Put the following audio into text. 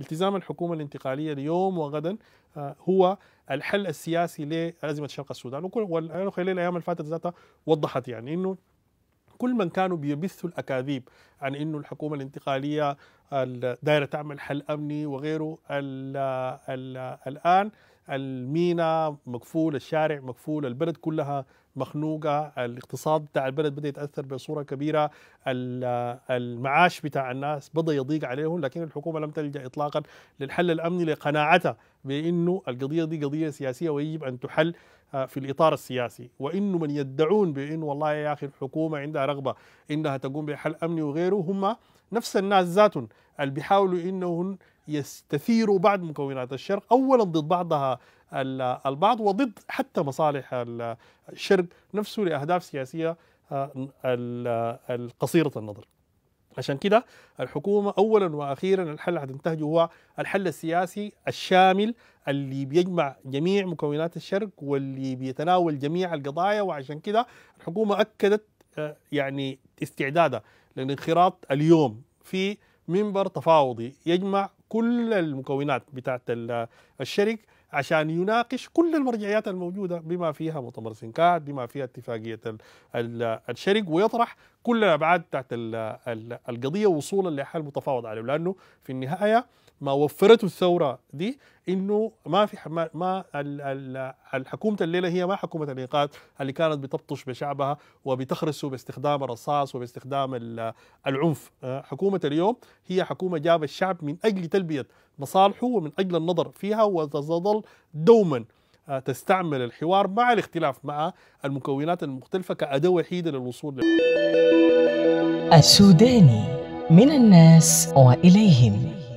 التزام الحكومة الانتقالية اليوم وغدا آه، هو الحل السياسي لأزمة شرق السودان والخلال الأيام اللي فاتت ذاتها وضحت يعني أنه كل من كانوا بيبثوا الاكاذيب عن انه الحكومه الانتقاليه دايره تعمل حل امني وغيره الـ الـ الان المينا مقفول الشارع مقفول البلد كلها مخنوقة الاقتصاد بتاع البلد بدأ يتأثر بصورة كبيرة المعاش بتاع الناس بدأ يضيق عليهم لكن الحكومة لم تلجأ إطلاقا للحل الأمني لقناعتها بأنه القضية دي قضية سياسية ويجب أن تحل آه، في الإطار السياسي وإنه من يدعون بأنه والله يا أخي الحكومة عندها رغبة إنها تقوم بحل أمني وغيره هم نفس الناس ذاتهم اللي بيحاولوا إنهم يستثيروا بعض مكونات الشرق اولا ضد بعضها البعض وضد حتى مصالح الشرق نفسه لاهداف سياسيه آه، القصيره النظر عشان كده الحكومة أولا وأخيرا الحل هتنتهجه هو الحل السياسي الشامل اللي بيجمع جميع مكونات الشرق واللي بيتناول جميع القضايا وعشان كده الحكومة أكدت آه، يعني استعدادها للانخراط اليوم في منبر تفاوضي يجمع كل المكونات بتاعت الشرك عشان يناقش كل المرجعيات الموجوده بما فيها مؤتمر سنكات بما فيها اتفاقيه الشرك ويطرح كل الابعاد بتاعت القضيه وصولا لحل متفاوض عليه لانه في النهايه ما وفرته الثوره دي انه ما في ما, ما الحكومه الليله هي ما حكومه الايقاظ اللي كانت بتبطش بشعبها وبتخرسه باستخدام الرصاص وباستخدام العنف أه، حكومه اليوم هي حكومه جاب الشعب من اجل سلبية مصالحه ومن أجل النظر فيها وتظل دوما آه، تستعمل الحوار مع الاختلاف مع المكونات المختلفة كأداة وحيدة للوصول السوداني من الناس وإليهم